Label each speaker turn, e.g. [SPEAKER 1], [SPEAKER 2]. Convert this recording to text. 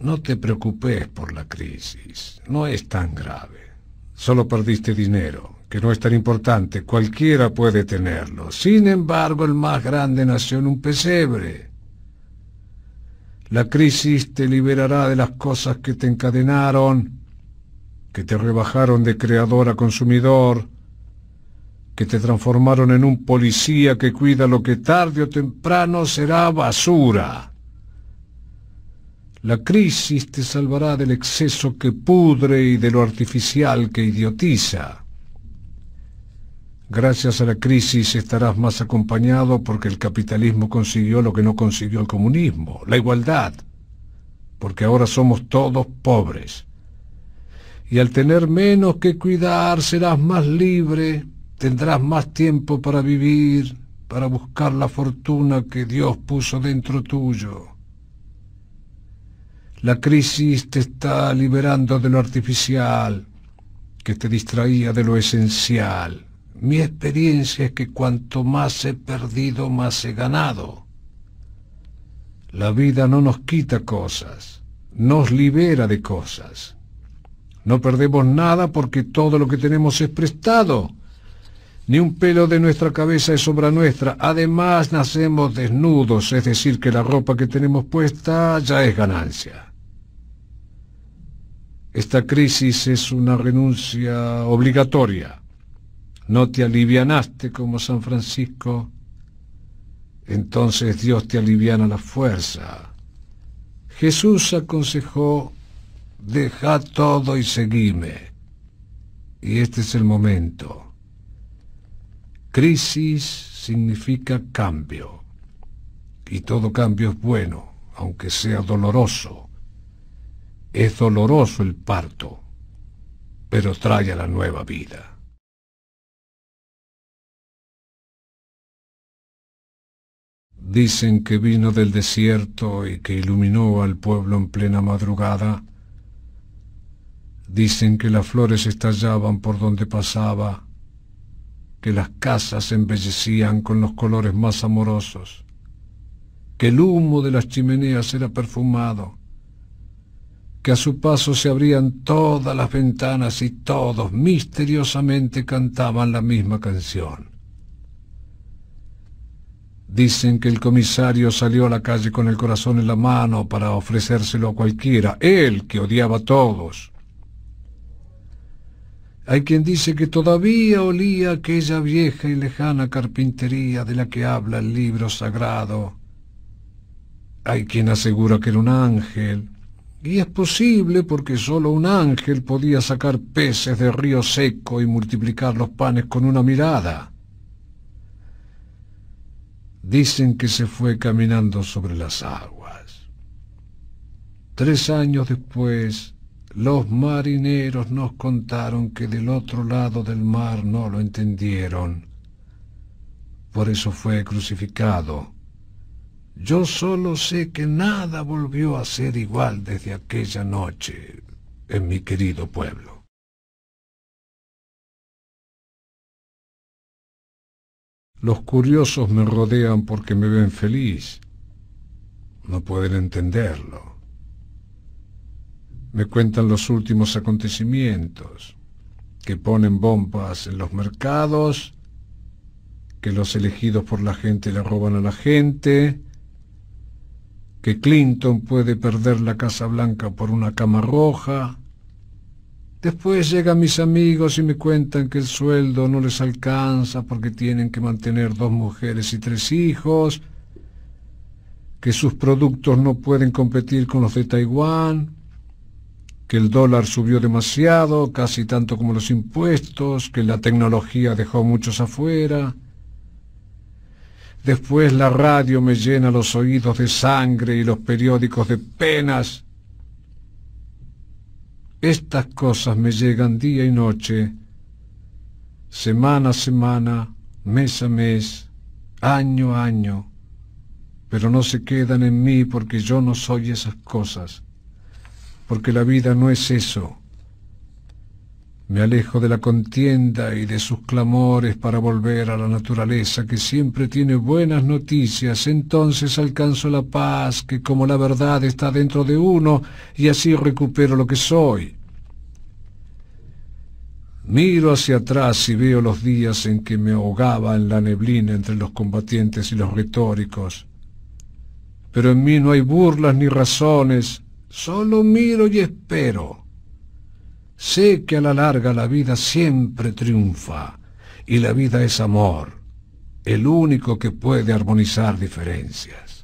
[SPEAKER 1] No te preocupes por la crisis. No es tan grave. Solo perdiste dinero, que no es tan importante. Cualquiera puede tenerlo. Sin embargo, el más grande nació en un pesebre. La crisis te liberará de las cosas que te encadenaron, que te rebajaron de creador a consumidor, que te transformaron en un policía que cuida lo que tarde o temprano será basura. La crisis te salvará del exceso que pudre y de lo artificial que idiotiza. Gracias a la crisis estarás más acompañado porque el capitalismo consiguió lo que no consiguió el comunismo, la igualdad, porque ahora somos todos pobres. Y al tener menos que cuidar serás más libre, tendrás más tiempo para vivir, para buscar la fortuna que Dios puso dentro tuyo. La crisis te está liberando de lo artificial, que te distraía de lo esencial. Mi experiencia es que cuanto más he perdido, más he ganado. La vida no nos quita cosas, nos libera de cosas. No perdemos nada porque todo lo que tenemos es prestado. Ni un pelo de nuestra cabeza es obra nuestra. Además, nacemos desnudos, es decir, que la ropa que tenemos puesta ya es ganancia. Esta crisis es una renuncia obligatoria. No te alivianaste como San Francisco, entonces Dios te aliviana la fuerza. Jesús aconsejó, deja todo y seguime. Y este es el momento. Crisis significa cambio. Y todo cambio es bueno, aunque sea doloroso. Es doloroso el parto, pero trae a la nueva vida. Dicen que vino del desierto y que iluminó al pueblo en plena madrugada. Dicen que las flores estallaban por donde pasaba, que las casas embellecían con los colores más amorosos, que el humo de las chimeneas era perfumado, que a su paso se abrían todas las ventanas y todos misteriosamente cantaban la misma canción. Dicen que el comisario salió a la calle con el corazón en la mano para ofrecérselo a cualquiera, él que odiaba a todos. Hay quien dice que todavía olía aquella vieja y lejana carpintería de la que habla el libro sagrado. Hay quien asegura que era un ángel y es posible porque solo un ángel podía sacar peces de río seco y multiplicar los panes con una mirada. Dicen que se fue caminando sobre las aguas. Tres años después, los marineros nos contaron que del otro lado del mar no lo entendieron. Por eso fue crucificado yo solo sé que nada volvió a ser igual desde aquella noche en mi querido pueblo. Los curiosos me rodean porque me ven feliz. No pueden entenderlo. Me cuentan los últimos acontecimientos, que ponen bombas en los mercados, que los elegidos por la gente le roban a la gente, que Clinton puede perder la Casa Blanca por una cama roja. Después llegan mis amigos y me cuentan que el sueldo no les alcanza porque tienen que mantener dos mujeres y tres hijos, que sus productos no pueden competir con los de Taiwán, que el dólar subió demasiado, casi tanto como los impuestos, que la tecnología dejó muchos afuera. Después la radio me llena los oídos de sangre y los periódicos de penas. Estas cosas me llegan día y noche, semana a semana, mes a mes, año a año, pero no se quedan en mí porque yo no soy esas cosas, porque la vida no es eso. Me alejo de la contienda y de sus clamores para volver a la naturaleza que siempre tiene buenas noticias, entonces alcanzo la paz que como la verdad está dentro de uno y así recupero lo que soy. Miro hacia atrás y veo los días en que me ahogaba en la neblina entre los combatientes y los retóricos. Pero en mí no hay burlas ni razones, solo miro y espero. Sé que a la larga la vida siempre triunfa y la vida es amor, el único que puede armonizar diferencias.